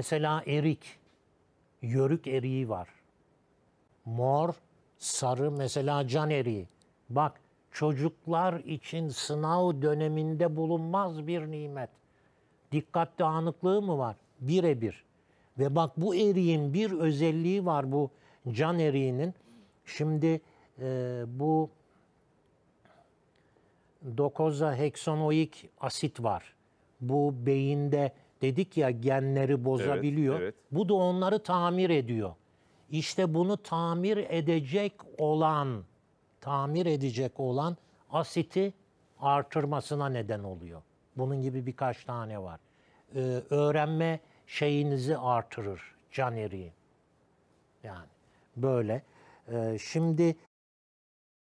Mesela erik, yörük eriği var. Mor, sarı mesela can eriği. Bak çocuklar için sınav döneminde bulunmaz bir nimet. Dikkat dağınıklığı mı var? Birebir. Ve bak bu eriğin bir özelliği var bu can eriğinin. Şimdi e, bu dokoza heksanoik asit var. Bu beyinde Dedik ya genleri bozabiliyor. Evet, evet. Bu da onları tamir ediyor. İşte bunu tamir edecek olan, tamir edecek olan asiti artırmasına neden oluyor. Bunun gibi birkaç tane var. Ee, öğrenme şeyinizi artırır can eriği. Yani böyle. Ee, şimdi